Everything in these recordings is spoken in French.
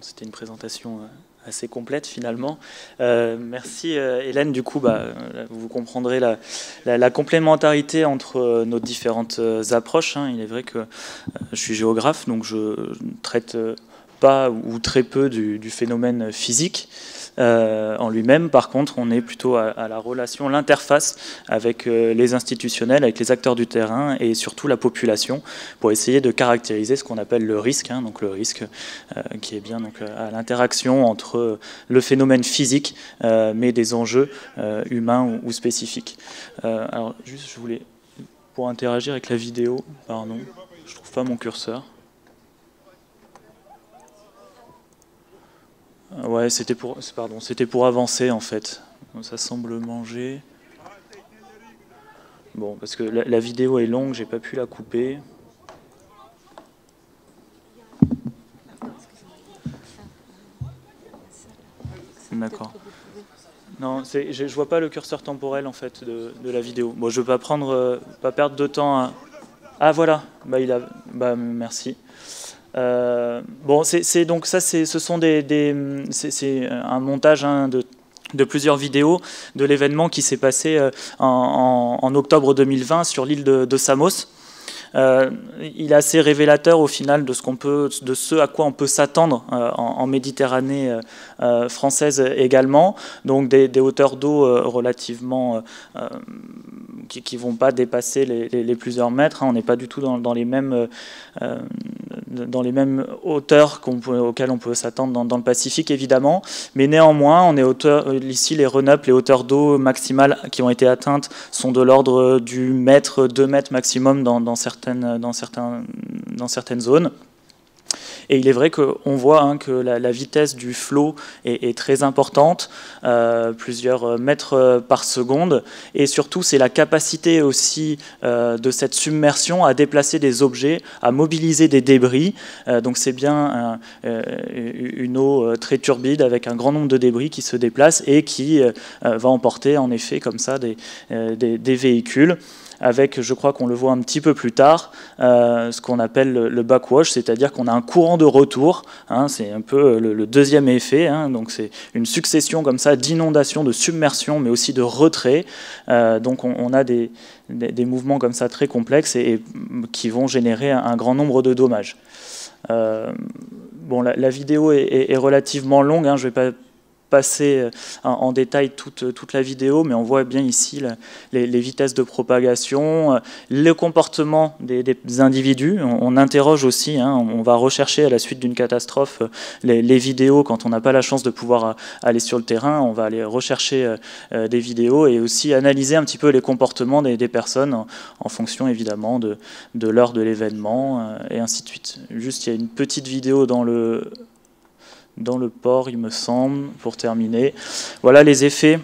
c'était une présentation euh, assez complète finalement. Euh, merci euh, Hélène. Du coup, bah, vous comprendrez la, complémentarité entre nos différentes approches. Hein. Il est vrai que je suis géographe, donc je ne traite pas ou très peu du phénomène physique. Euh, en lui-même, par contre, on est plutôt à, la relation, l'interface avec euh, les institutionnels, avec les acteurs du terrain et surtout la population pour essayer de caractériser ce qu'on appelle le risque, hein, donc le risque euh, qui est bien donc, à l'interaction entre le phénomène physique mais des enjeux humains ou, ou spécifiques. alors juste, je voulais, pour interagir avec la vidéo, pardon, je trouve pas mon curseur. Ah ouais, c'était pour, pardon, c'était pour avancer en fait. Ça semble manger. Bon, parce que la, vidéo est longue, j'ai pas pu la couper. D'accord. Non, je, je vois pas le curseur temporel en fait de, la vidéo. Bon, je veux pas prendre, euh, pas perdre de temps. À... Ah voilà. Bah il a, bah merci. Euh, bon, c'est donc ça, ce sont des, c'est euh, un montage hein, de de plusieurs vidéos de l'événement qui s'est passé euh, en, octobre 2020 sur l'île de, Samos. il est assez révélateur au final de ce, qu'on peut, de ce à quoi on peut s'attendre en, Méditerranée française également. Donc des, hauteurs d'eau relativement qui ne vont pas dépasser les, plusieurs mètres. Hein. On n'est pas du tout dans, dans les mêmes dans les mêmes hauteurs auxquelles on peut s'attendre dans, le Pacifique, évidemment. Mais néanmoins, on est euh, ici, les run les hauteurs d'eau maximales qui ont été atteintes sont de l'ordre du mètre, deux mètres maximum dans certaines zones. Et il est vrai qu'on voit hein, que la, vitesse du flot est, très importante, euh, plusieurs euh, mètres euh, par seconde. Et surtout, c'est la capacité aussi de cette submersion à déplacer des objets, à mobiliser des débris. donc c'est bien une eau très turbide avec un grand nombre de débris qui se déplacent et qui va emporter en effet comme ça des véhicules avec, je crois qu'on le voit un petit peu plus tard, euh, ce qu'on appelle le, backwash, c'est-à-dire qu'on a un courant de retour, hein, c'est un peu euh, le, deuxième effet, hein, donc c'est une succession comme ça d'inondations, de submersion, mais aussi de retrait. Euh, donc on, a des, des, mouvements comme ça très complexes et, qui vont générer un, grand nombre de dommages. bon, la, vidéo est, relativement longue, hein, je ne vais pas passer euh, en, détail toute, euh, toute, la vidéo, mais on voit bien ici les, vitesses de propagation, euh, les comportement des, individus. On, interroge aussi, hein, on va rechercher à la suite d'une catastrophe les, vidéos quand on n'a pas la chance de pouvoir aller sur le terrain, on va aller rechercher des vidéos et aussi analyser un petit peu les comportements des, personnes en, fonction évidemment de, de l'heure de l'événement et ainsi de suite. Juste, il y a une petite vidéo dans le dans le port, il me semble, pour terminer. Voilà les effets.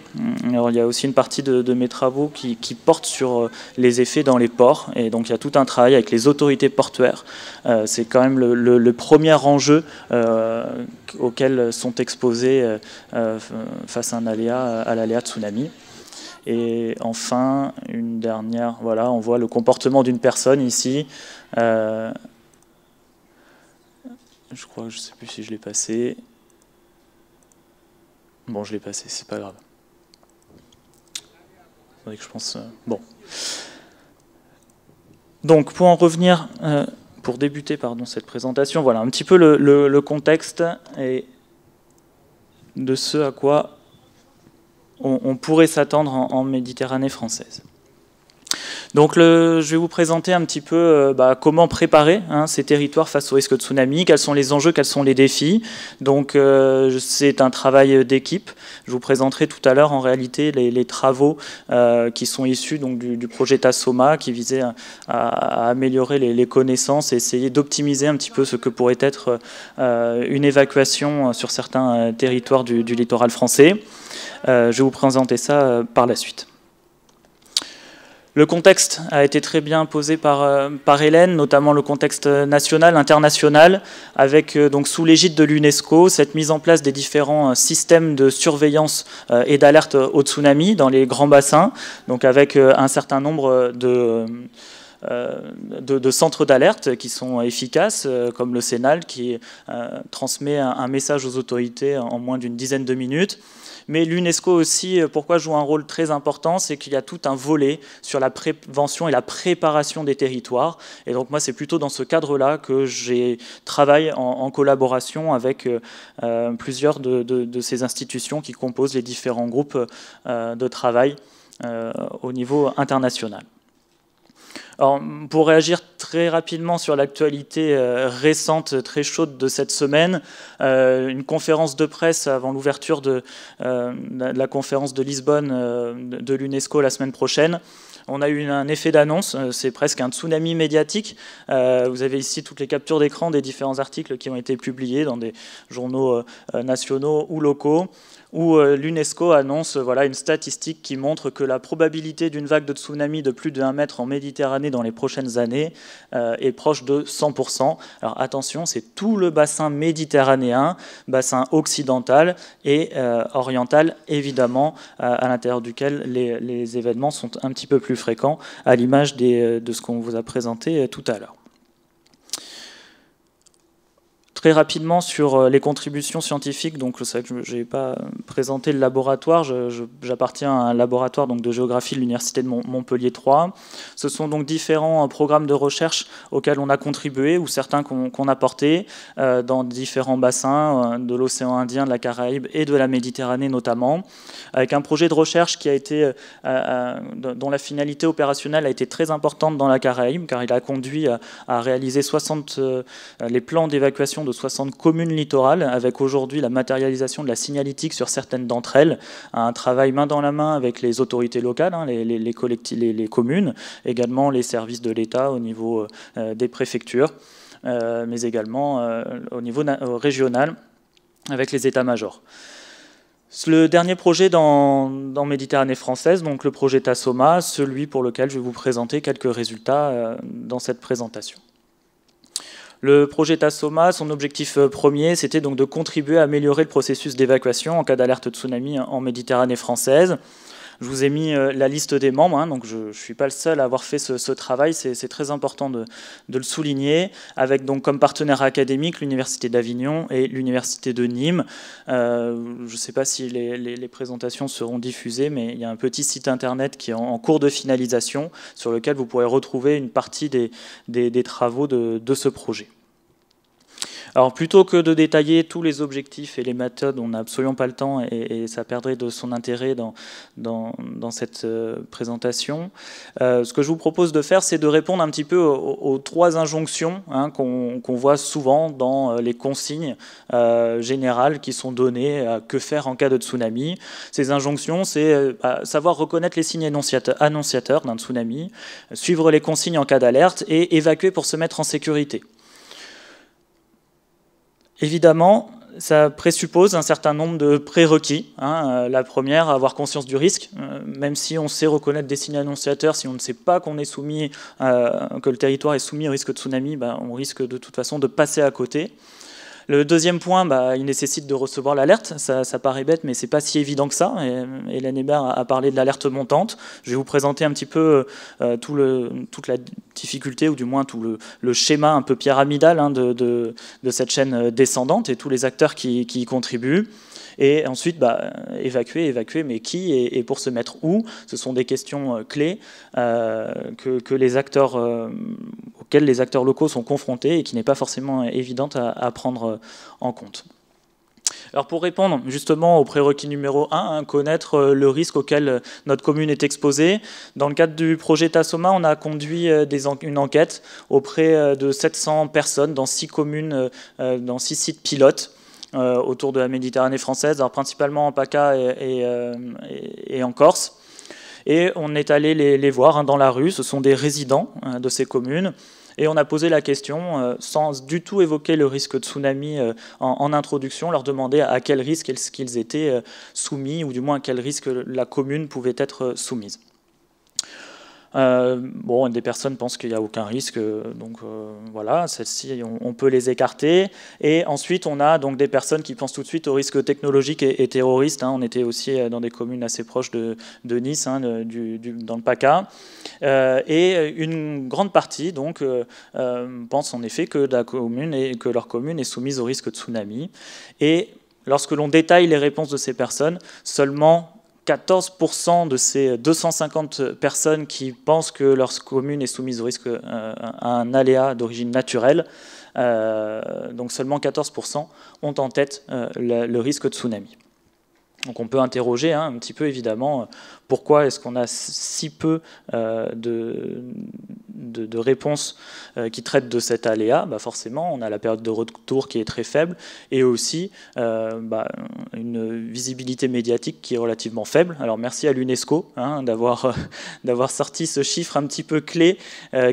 Alors, il y a aussi une partie de, mes travaux qui, porte sur euh, les effets dans les ports. Et donc, il y a tout un travail avec les autorités portuaires. Euh, c'est quand même le, premier enjeu euh, auquel sont exposés face à un aléa, à l'aléa tsunami. Et enfin, une dernière, voilà, on voit le comportement d'une personne ici je crois que je sais plus si je l'ai passé. Bon, je l'ai passé, c'est pas grave. je pense. Euh, bon. Donc, pour en revenir, euh, pour débuter pardon, cette présentation, voilà un petit peu le, contexte et de ce à quoi on, pourrait s'attendre en Méditerranée française. Donc je vais vous présenter un petit peu euh, bah, comment préparer hein, ces territoires face au risque de tsunami, quels sont les enjeux, quels sont les défis. Donc euh, c'est un travail d'équipe. Je vous présenterai tout à l'heure en réalité les, travaux euh, qui sont issus du, projet TASOMA qui visait à, améliorer les, connaissances et essayer d'optimiser un petit peu ce que pourrait être une évacuation sur certains territoires du littoral français. je vais vous présenter ça par la suite. Le contexte a été très bien posé par, euh, Hélène, notamment le contexte national, international, avec euh, donc sous l'égide de l'UNESCO, cette mise en place des différents euh, systèmes de surveillance et d'alerte au tsunami dans les grands bassins, donc avec un certain nombre de euh, de, centres d'alerte qui sont efficaces, euh, comme le Sénal, qui euh, transmet un, message aux autorités en moins d'une dizaine de minutes. Mais l'UNESCO aussi, pourquoi joue un rôle très important, c'est qu'il y a tout un volet sur la prévention et la préparation des territoires. Et donc moi, c'est plutôt dans ce cadre-là que j'ai travaille en, collaboration avec plusieurs de, ces institutions qui composent les différents groupes de travail au niveau international pour réagir très rapidement sur l'actualité euh, récente, très chaude de cette semaine, euh, une conférence de presse avant l'ouverture de, euh, la conférence de Lisbonne de l'UNESCO la semaine prochaine on a eu un effet d'annonce, c'est presque un tsunami médiatique. vous avez ici toutes les captures d'écran des différents articles qui ont été publiés dans des journaux nationaux ou locaux où euh, l'UNESCO annonce euh, voilà, une statistique qui montre que la probabilité d'une vague de tsunami de plus de 1 mètre en Méditerranée dans les prochaines années euh, est proche de 100%. Alors attention, c'est tout le bassin méditerranéen, bassin occidental et oriental, évidemment, à l'intérieur duquel les, événements sont un petit peu plus fréquents, à l'image de ce qu'on vous a présenté tout à l'heure. Très rapidement sur euh, les contributions scientifiques, donc c'est vrai que je n'ai pas présenté le laboratoire, j'appartiens à un laboratoire donc, de géographie de l'Université de Montpellier 3. Ce sont donc différents euh, programmes de recherche auxquels on a contribué ou certains qu'on a portés euh, dans différents bassins de l'océan Indien, de la Caraïbe et de la Méditerranée notamment, avec un projet de recherche qui a été, dont la finalité opérationnelle a été très importante dans la Caraïbe, car il a conduit à, réaliser 60, les plans d'évacuation de 60 communes littorales, avec aujourd'hui la matérialisation de la signalétique sur certaines d'entre elles, un travail main dans la main avec les autorités locales, hein, les, les, communes, également les services de l'État au niveau euh, des préfectures, euh, mais également euh, au niveau régional avec les États-majors. Le dernier projet dans, dans, Méditerranée française, donc le projet Tassoma, celui pour lequel je vais vous présenter quelques résultats dans cette présentation. Le projet Tassoma, son objectif euh, premier, c'était donc de contribuer à améliorer le processus d'évacuation en cas d'alerte tsunami en Méditerranée française. Je vous ai mis euh, la liste des membres, hein, donc je ne suis pas le seul à avoir fait ce, travail, c'est très important de, le souligner, avec donc comme partenaire académique l'Université d'Avignon et l'Université de Nîmes. Euh, je ne sais pas si les, présentations seront diffusées, mais il y a un petit site internet qui est en, cours de finalisation, sur lequel vous pourrez retrouver une partie des, travaux de ce projet. Alors plutôt que de détailler tous les objectifs et les méthodes, on n'a absolument pas le temps et, ça perdrait de son intérêt dans, cette euh, présentation. Euh, ce que je vous propose de faire, c'est de répondre un petit peu aux, trois injonctions hein, qu'on voit souvent dans euh, les consignes générales qui sont données à que faire en cas de tsunami. Ces injonctions, c'est savoir reconnaître les signes annonciateurs d'un tsunami, suivre les consignes en cas d'alerte et évacuer pour se mettre en sécurité. Évidemment, ça présuppose un certain nombre de prérequis. Hein, euh, la première, avoir conscience du risque, euh, même si on sait reconnaître des signes annonciateurs, si on ne sait pas qu'on est soumis, euh, que le territoire est soumis au risque de tsunami, ben, on risque de toute façon de passer à côté. Le deuxième point, bah, il nécessite de recevoir l'alerte. Ça, paraît bête, mais c'est pas si évident que ça. Euh, Hélène Hébert a, parlé de l'alerte montante. Je vais vous présenter un petit peu euh, euh, toute la difficulté, ou du moins tout le, schéma un peu pyramidal hein, de, cette chaîne descendante et tous les acteurs qui y contribuent. Et ensuite, bah, évacuer, évacuer, mais qui et, pour se mettre où Ce sont des questions euh, clés euh, que, les acteurs, euh, auxquelles les acteurs locaux sont confrontés et qui n'est pas forcément évidente à, prendre en compte. Alors pour répondre justement au prérequis numéro 1, hein, connaître le risque auquel notre commune est exposée, dans le cadre du projet TASOMA, on a conduit une enquête auprès de 700 personnes dans 6 communes, dans 6 sites pilotes. Euh, autour de la Méditerranée française, alors principalement en PACA et, euh, en Corse. Et on est allé les, voir hein, dans la rue, ce sont des résidents hein, de ces communes. Et on a posé la question, euh, sans du tout évoquer le risque de tsunami en, introduction, leur demander à quel risque ils, qu'ils étaient soumis, ou du moins à quel risque la commune pouvait être soumise. Euh, bon, des personnes pensent qu'il n'y a aucun risque, euh, donc euh, voilà, celles-ci, on, peut les écarter. Et ensuite, on a donc des personnes qui pensent tout de suite aux risques technologiques et, terroriste. terroristes. Hein. On était aussi dans des communes assez proches de, de Nice, hein, dans le PACA. et une grande partie, donc, pense en effet que, la commune et que leur commune est soumise au risque de tsunami. Et lorsque l'on détaille les réponses de ces personnes, seulement 14% de ces 250 personnes qui pensent que leur commune est soumise au risque euh, à un aléa d'origine naturelle, euh, donc seulement 14% ont en tête euh, le, risque de tsunami. Donc on peut interroger hein, un petit peu évidemment pourquoi est-ce qu'on a si peu euh, de, réponses euh, qui traitent de cet aléa bah, Forcément, on a la période de retour qui est très faible et aussi euh, bah, une visibilité médiatique qui est relativement faible. Alors merci à l'UNESCO hein, d'avoir sorti ce chiffre un petit peu clé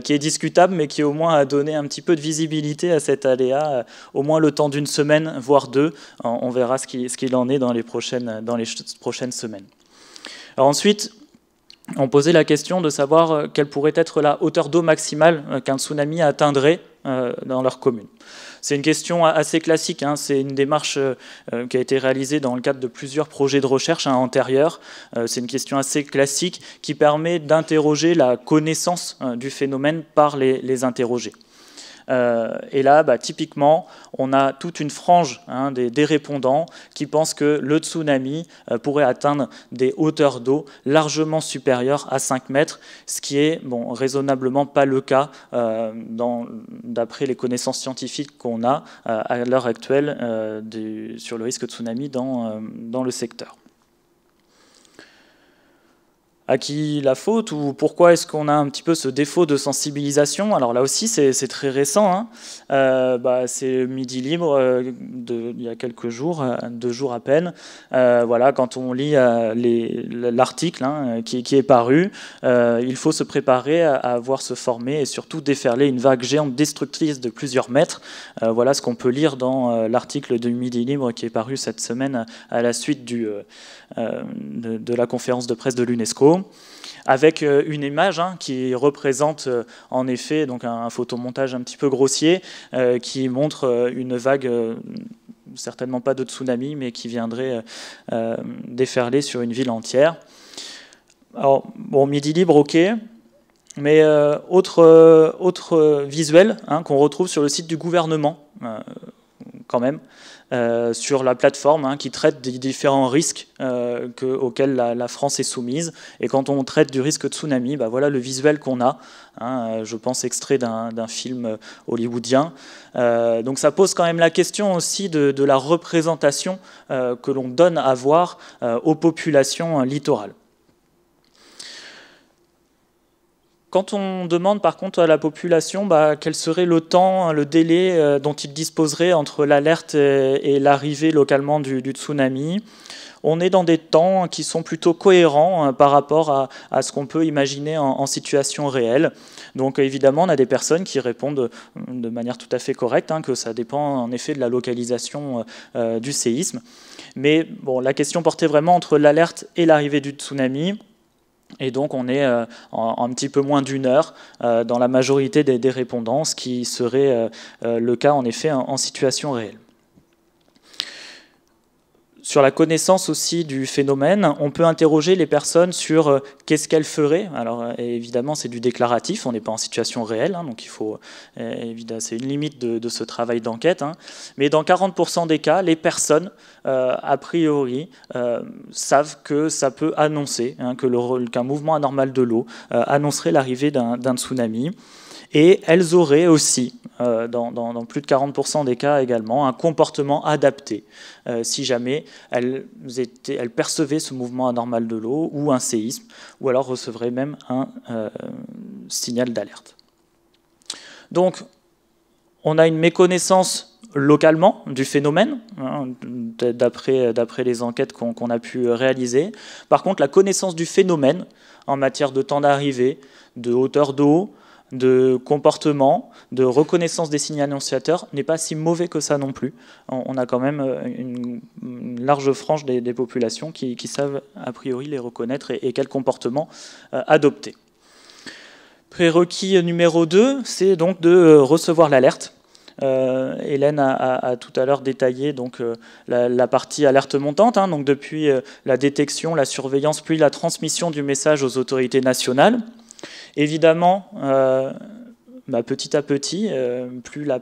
qui est discutable mais qui au moins a donné un petit peu de visibilité à cet aléa, au moins le temps d'une semaine, voire deux. On verra ce qu'il en est dans les prochaines semaines ensuite, on posait la question de savoir euh, quelle pourrait être la hauteur d'eau maximale euh, qu'un tsunami atteindrait euh, dans leur commune. C'est une question assez classique, hein. c'est une démarche qui a été réalisée dans le cadre de plusieurs projets de recherche hein, antérieurs. c'est une question assez classique qui permet d'interroger la connaissance du phénomène par les, les interrogés. Euh, et là, bah, typiquement, on a toute une frange hein, des, répondants qui pensent que le tsunami euh, pourrait atteindre des hauteurs d'eau largement supérieures à 5 mètres, ce qui est bon, raisonnablement pas le cas euh, d'après les connaissances scientifiques qu'on a à l'heure actuelle sur le risque de tsunami dans le secteur à qui la faute ou pourquoi est-ce qu'on a un petit peu ce défaut de sensibilisation Alors là aussi, c'est très récent. Hein. Euh, bah, c'est Midi Libre euh, il y a quelques jours, euh, deux jours à peine. voilà, quand on lit l'article hein, qui, est paru, il faut se préparer à, voir se former et surtout déferler une vague géante destructrice de plusieurs mètres. voilà ce qu'on peut lire dans l'article de Midi Libre qui est paru cette semaine à la suite de la conférence de presse de l'UNESCO avec euh, une image hein, qui représente euh, en effet donc un, photomontage un petit peu grossier euh, qui montre une vague, certainement pas de tsunami, mais qui viendrait déferler sur une ville entière. Alors, bon, midi libre, ok. Mais autre, autre visuel hein, qu'on retrouve sur le site du gouvernement quand même, euh, sur la plateforme hein, qui traite des différents risques euh, auxquels la, France est soumise. Et quand on traite du risque de tsunami, bah voilà le visuel qu'on a, hein, euh, je pense extrait d'un film hollywoodien. donc ça pose quand même la question aussi de la représentation que l'on donne à voir aux populations littorales. Quand on demande par contre à la population bah, quel serait le temps, hein, le délai euh, dont ils disposeraient entre l'alerte et, l'arrivée localement du, tsunami, on est dans des temps qui sont plutôt cohérents hein, par rapport à, ce qu'on peut imaginer en, situation réelle. Donc évidemment, on a des personnes qui répondent hum, de manière tout à fait correcte hein, que ça dépend en effet de la localisation euh, euh, du séisme. Mais bon, la question portait vraiment entre l'alerte et l'arrivée du tsunami. Et donc on est euh, en, un petit peu moins d'une heure euh, dans la majorité des, des répondances qui serait euh, le cas en effet en situation réelle. Sur la connaissance aussi du phénomène, on peut interroger les personnes sur euh, qu'est-ce qu'elles feraient. Alors euh, évidemment, c'est du déclaratif, on n'est pas en situation réelle, hein, donc il faut euh, évidemment, c'est une limite de, ce travail d'enquête. Hein. Mais dans 40% des cas, les personnes, a priori, savent que ça peut annoncer hein, que qu'un mouvement anormal de l'eau annoncerait l'arrivée d'un tsunami. Et elles auraient aussi euh, dans, plus de 40% des cas également, un comportement adapté, euh, si jamais elles, étaient, percevaient ce mouvement anormal de l'eau ou un séisme, ou alors recevraient même un euh, signal d'alerte. Donc, on a une méconnaissance localement du phénomène, hein, d'après les enquêtes qu'on a pu réaliser. Par contre, la connaissance du phénomène en matière de temps d'arrivée, de hauteur d'eau, de comportement, de reconnaissance des signes annonciateurs n'est pas si mauvais que ça non plus. On a quand même euh, une, large frange des, populations qui, savent a priori les reconnaître et, quel comportement euh, adopter. Prérequis numéro 2, c'est donc de euh, recevoir l'alerte. Hélène a, tout à l'heure détaillé donc, la, partie alerte montante, hein. donc depuis la détection, la surveillance, puis la transmission du message aux autorités nationales. Évidemment, euh, bah, petit à petit, euh, plus la,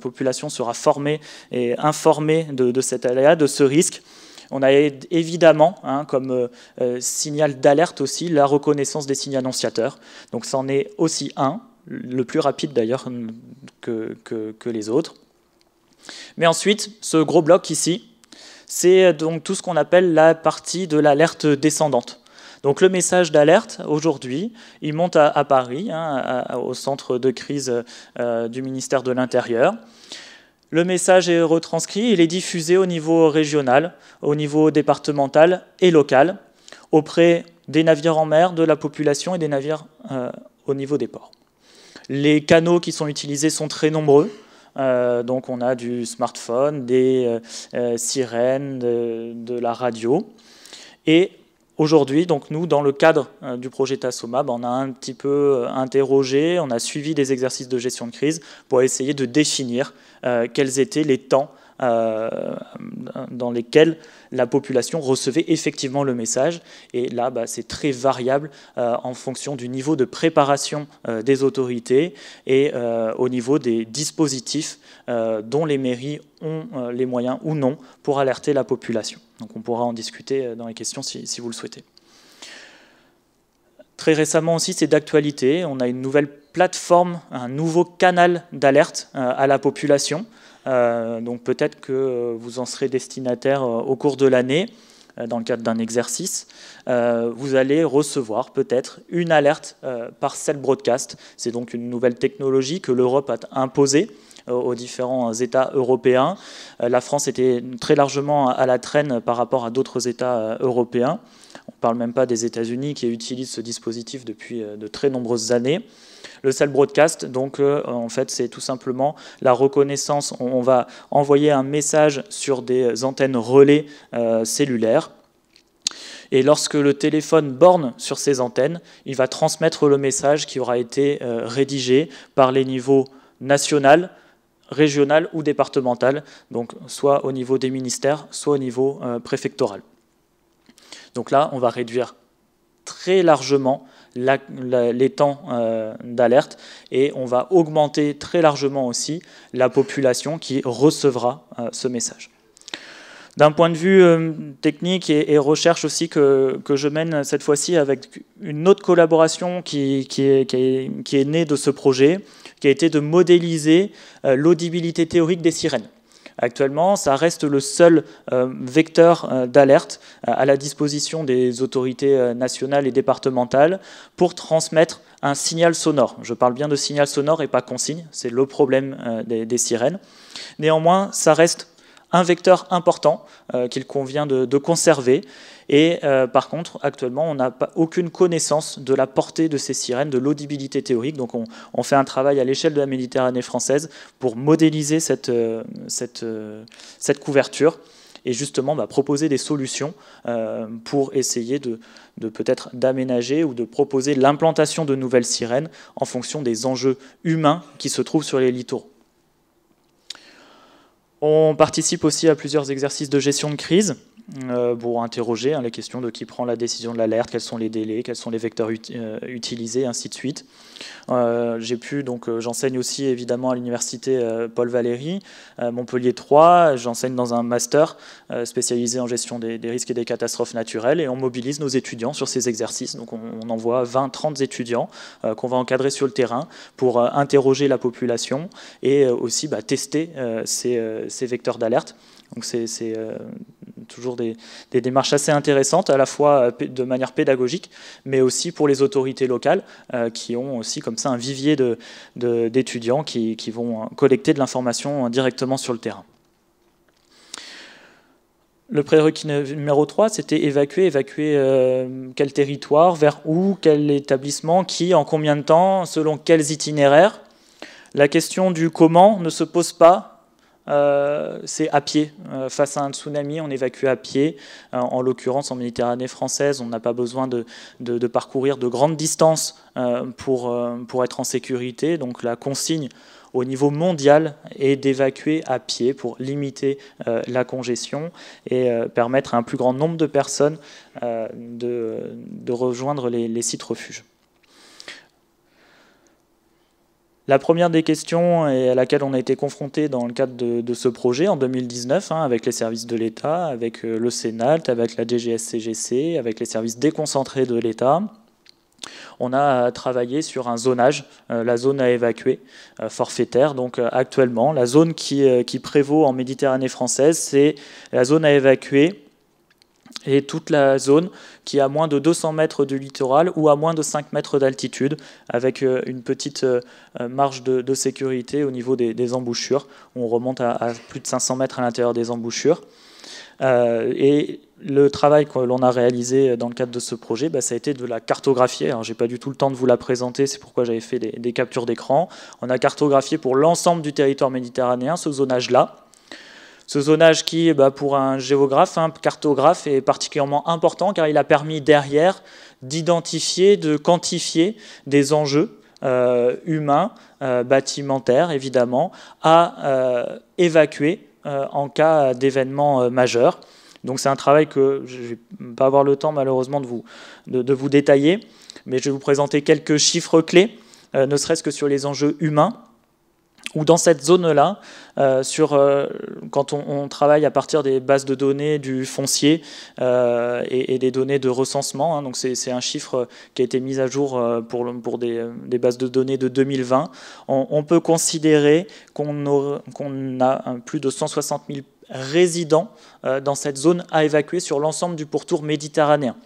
population sera formée et informée de, cet aléa, de ce risque, on a évidemment hein, comme euh, signal d'alerte aussi la reconnaissance des signes annonciateurs. Donc c'en est aussi un, le plus rapide d'ailleurs mm, que, que, les autres. Mais ensuite, ce gros bloc ici, c'est donc tout ce qu'on appelle la partie de l'alerte descendante. Donc le message d'alerte, aujourd'hui, il monte à, Paris, hein, au centre de crise euh, du ministère de l'Intérieur. Le message est retranscrit, il est diffusé au niveau régional, au niveau départemental et local, auprès des navires en mer, de la population et des navires euh, au niveau des ports. Les canaux qui sont utilisés sont très nombreux. Euh, donc on a du smartphone, des sirènes, de, de, la radio. Et Aujourd'hui, donc nous, dans le cadre euh, du projet TASOMAB, bah, on a un petit peu euh, interrogé, on a suivi des exercices de gestion de crise pour essayer de définir euh, quels étaient les temps euh, dans lesquelles la population recevait effectivement le message. Et là, bah, c'est très variable euh, en fonction du niveau de préparation euh, des autorités et au niveau des dispositifs dont les mairies ont les moyens ou non pour alerter la population. Donc on pourra en discuter dans les questions si vous le souhaitez. Très récemment aussi, c'est d'actualité. On a une nouvelle plateforme, un nouveau canal d'alerte à la population euh, donc peut-être que vous en serez destinataire euh, au cours de l'année euh, dans le cadre d'un exercice, vous allez recevoir peut-être une alerte par cell broadcast. C'est donc une nouvelle technologie que l'Europe a imposée aux différents États européens. La France était très largement à la traîne par rapport à d'autres États européens. On ne parle même pas des États-Unis qui utilisent ce dispositif depuis de très nombreuses années. Le cell broadcast, donc euh, en fait, c'est tout simplement la reconnaissance. On, va envoyer un message sur des antennes relais euh, cellulaires. Et lorsque le téléphone borne sur ces antennes, il va transmettre le message qui aura été euh, rédigé par les niveaux national, régional ou départemental, donc soit au niveau des ministères, soit au niveau préfectoral. Donc là, on va réduire très largement les temps euh, d'alerte et on va augmenter très largement aussi la population qui recevra euh, ce message. D'un point de vue euh, technique et, recherche aussi que, je mène cette fois-ci avec une autre collaboration qui, qui, est, qui, est, née de ce projet, qui a été de modéliser l'audibilité théorique des sirènes. Actuellement, ça reste le seul euh, vecteur euh, d'alerte euh, à la disposition des autorités nationales et départementales pour transmettre un signal sonore. Je parle bien de signal sonore et pas consigne, c'est le problème des, sirènes. Néanmoins, ça reste un vecteur important euh, qu'il convient de, conserver. Et euh, par contre, actuellement, on n'a aucune connaissance de la portée de ces sirènes, de l'audibilité théorique. Donc on, fait un travail à l'échelle de la Méditerranée française pour modéliser cette, euh, cette, couverture et justement bah, proposer des solutions pour essayer de, de peut-être d'aménager ou de proposer l'implantation de nouvelles sirènes en fonction des enjeux humains qui se trouvent sur les littoraux. On participe aussi à plusieurs exercices de gestion de crise. Euh, pour interroger hein, les questions de qui prend la décision de l'alerte, quels sont les délais, quels sont les vecteurs euh, utilisés, ainsi de suite. Euh, pu j'enseigne aussi évidemment à l'université Paul Valéry Montpellier 3. J'enseigne dans un master spécialisé en gestion des, risques et des catastrophes naturelles et on mobilise nos étudiants sur ces exercices. Donc on, envoie 20-30 étudiants qu'on va encadrer sur le terrain pour interroger la population et aussi bah, tester ces, vecteurs d'alerte. Donc c'est euh, toujours des, démarches assez intéressantes, à la fois euh, de manière pédagogique, mais aussi pour les autorités locales, euh, qui ont aussi comme ça un vivier d'étudiants qui, vont collecter de l'information directement sur le terrain. Le prérequis numéro 3, c'était évacuer, évacuer quel territoire, vers où, quel établissement, qui, en combien de temps, selon quels itinéraires. La question du comment ne se pose pas euh, c'est à pied. Euh, face à un tsunami, on évacue à pied. Euh, en l'occurrence, en Méditerranée française, on n'a pas besoin de, parcourir de grandes distances pour, être en sécurité. Donc la consigne au niveau mondial est d'évacuer à pied pour limiter la congestion et permettre à un plus grand nombre de personnes de, rejoindre les, les sites refuges. La première des questions à laquelle on a été confronté dans le cadre de, ce projet en 2019, hein, avec les services de l'État, avec euh, le Sénat, avec la DGSCGC, avec les services déconcentrés de l'État, on a travaillé sur un zonage, euh, la zone à évacuer, euh, forfaitaire. Donc actuellement, la zone qui prévaut en Méditerranée française, c'est la zone à évacuer et toute la zone qui a moins de 200 mètres du littoral ou à moins de 5 mètres d'altitude, avec euh, une petite euh, euh, marge de, sécurité au niveau des, embouchures. On remonte à, plus de 500 mètres à l'intérieur des embouchures. et le travail que l'on a réalisé dans le cadre de ce projet, bah, ça a été de la cartographier. Alors, j'ai pas du tout le temps de vous la présenter, c'est pourquoi j'avais fait des captures d'écran. On a cartographié pour l'ensemble du territoire méditerranéen ce zonage-là ce zonage qui, bah, pour un géographe, un cartographe, est particulièrement important car il a permis derrière d'identifier, de quantifier des enjeux euh, humains, euh, bâtimentaires évidemment, à euh, évacuer en cas d'événement majeur. Donc c'est un travail que je ne vais pas avoir le temps malheureusement de vous, de, vous détailler, mais je vais vous présenter quelques chiffres clés, ne serait-ce que sur les enjeux humains ou dans cette zone-là, euh, euh, quand on, travaille à partir des bases de données du foncier euh, et, des données de recensement. Hein, donc c'est un chiffre qui a été mis à jour pour, des, bases de données de 2020. On, peut considérer qu'on a plus de 160 000 résidents dans cette zone à évacuer sur l'ensemble du pourtour méditerranéen.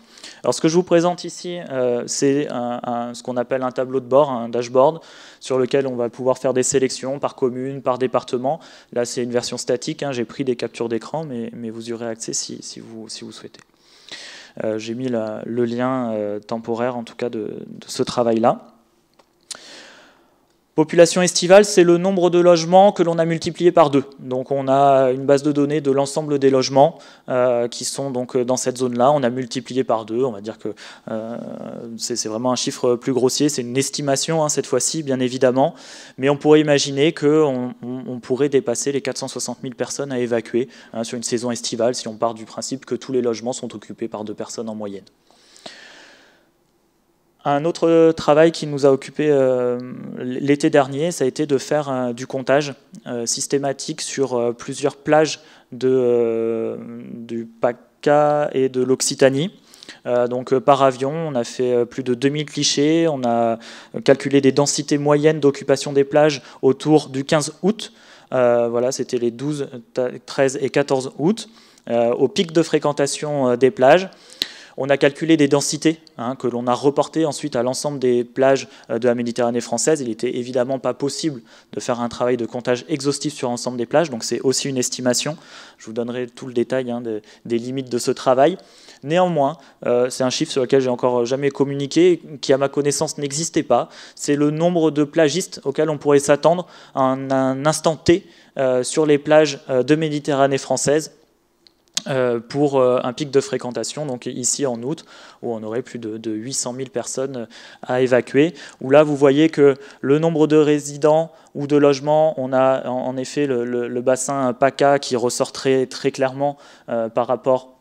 Alors ce que je vous présente ici, euh, c'est ce qu'on appelle un tableau de bord, un dashboard, sur lequel on va pouvoir faire des sélections par commune, par département. Là, c'est une version statique, hein. j'ai pris des captures d'écran, mais, vous y aurez accès si, vous, souhaitez. Euh, j'ai mis le lien euh, temporaire, en tout cas, de ce travail-là. Population estivale, c'est le nombre de logements que l'on a multiplié par deux. Donc on a une base de données de l'ensemble des logements euh, qui sont donc euh, dans cette zone-là. On a multiplié par deux. On va dire que euh, c'est vraiment un chiffre plus grossier. C'est une estimation hein, cette fois-ci, bien évidemment. Mais on pourrait imaginer qu'on pourrait dépasser les 460 000 personnes à évacuer hein, sur une saison estivale si on part du principe que tous les logements sont occupés par deux personnes en moyenne. Un autre travail qui nous a occupé euh, l'été dernier, ça a été de faire euh, du comptage euh, systématique sur plusieurs plages du PACA et de l'Occitanie. donc par avion, on a fait plus de 2000 clichés, on a calculé des densités moyennes d'occupation des plages autour du 15 août. voilà, c'était les 12, 13 et 14 août, au pic de fréquentation des plages. On a calculé des densités hein, que l'on a reportées ensuite à l'ensemble des plages euh, de la Méditerranée française. Il n'était évidemment pas possible de faire un travail de comptage exhaustif sur l'ensemble des plages, donc c'est aussi une estimation. Je vous donnerai tout le détail hein, des, limites de ce travail. Néanmoins, euh, c'est un chiffre sur lequel j'ai encore jamais communiqué, qui à ma connaissance n'existait pas. C'est le nombre de plagistes auxquels on pourrait s'attendre à un, instant T euh, sur les plages de Méditerranée française euh, pour euh, un pic de fréquentation, donc ici en août, où on aurait plus de, 800 000 personnes euh, à évacuer, où là vous voyez que le nombre de résidents ou de logements, on a en effet le, bassin PACA qui ressort très, clairement par rapport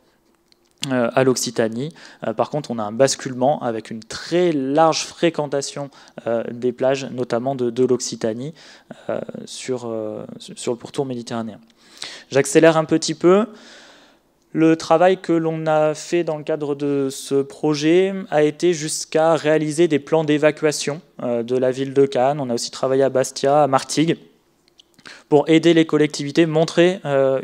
à l'Occitanie. par contre, on a un basculement avec une très large fréquentation des plages, notamment de, l'Occitanie, sur, sur le pourtour méditerranéen. J'accélère un petit peu. Le travail que l'on a fait dans le cadre de ce projet a été jusqu'à réaliser des plans d'évacuation euh, de la ville de Cannes. On a aussi travaillé à Bastia, à Martigues pour aider les collectivités, montrer euh,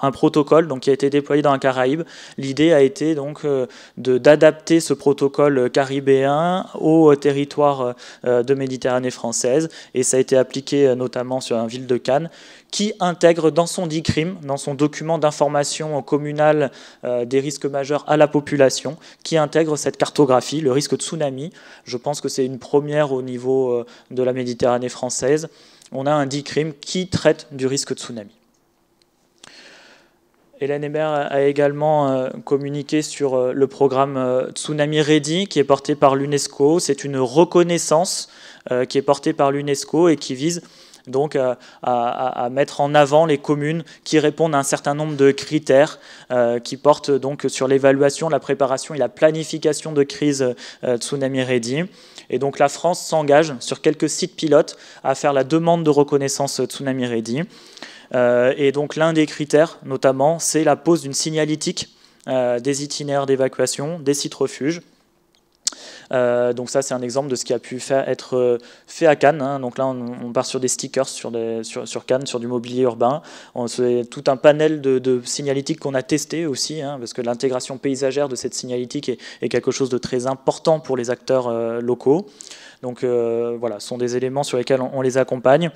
un protocole qui a été déployé dans la Caraïbe. L'idée a été donc euh, d'adapter ce protocole caribéen au territoire euh, de Méditerranée française et ça a été appliqué notamment sur la ville de Cannes qui intègre dans son DICRIM, dans son document d'information communale des risques majeurs à la population, qui intègre cette cartographie, le risque de tsunami. Je pense que c'est une première au niveau de la Méditerranée française on a un DICRIM qui traite du risque de tsunami. Hélène Hébert a également euh, communiqué sur euh, le programme euh, Tsunami Ready qui est porté par l'UNESCO. C'est une reconnaissance qui est portée par l'UNESCO et qui vise donc euh, à, mettre en avant les communes qui répondent à un certain nombre de critères euh, qui portent donc sur l'évaluation, la préparation et la planification de crise euh, Tsunami Ready. Et donc la France s'engage sur quelques sites pilotes à faire la demande de reconnaissance Tsunami Ready. et donc l'un des critères notamment, c'est la pose d'une signalétique des itinéraires d'évacuation, des sites refuges euh, donc ça, c'est un exemple de ce qui a pu faire, être euh, fait à Cannes. Hein. Donc là, on, part sur des stickers sur, Cannes, sur du mobilier urbain. C'est tout un panel de, signalétique qu'on a testé aussi, hein, parce que l'intégration paysagère de cette signalétique est, quelque chose de très important pour les acteurs euh, locaux. Donc euh, voilà, ce sont des éléments sur lesquels on, les accompagne,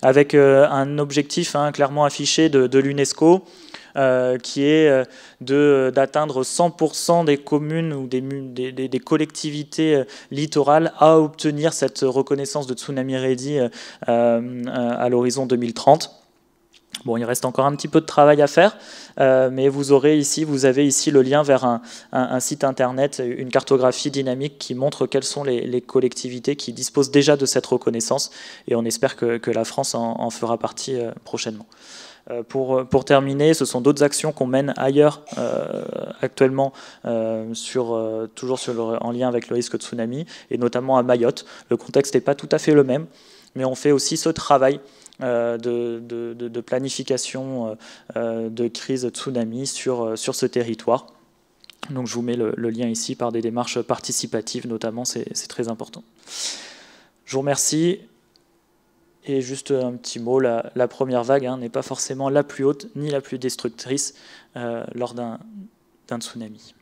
avec euh, un objectif hein, clairement affiché de, l'UNESCO, euh, qui est d'atteindre 100% des communes ou des, des, collectivités littorales à obtenir cette reconnaissance de Tsunami Ready à l'horizon 2030. Bon, il reste encore un petit peu de travail à faire, euh, mais vous aurez ici, vous avez ici le lien vers un, site internet, une cartographie dynamique qui montre quelles sont les, collectivités qui disposent déjà de cette reconnaissance, et on espère que, la France en, fera partie euh, prochainement. Euh, pour, terminer, ce sont d'autres actions qu'on mène ailleurs actuellement, toujours en lien avec le risque de tsunami, et notamment à Mayotte. Le contexte n'est pas tout à fait le même, mais on fait aussi ce travail euh, de, planification euh, euh, de crise tsunami sur, sur ce territoire. Donc je vous mets le, lien ici par des démarches participatives notamment, c'est très important. Je vous remercie. Et juste un petit mot, la, première vague hein, n'est pas forcément la plus haute ni la plus destructrice lors d'un tsunami.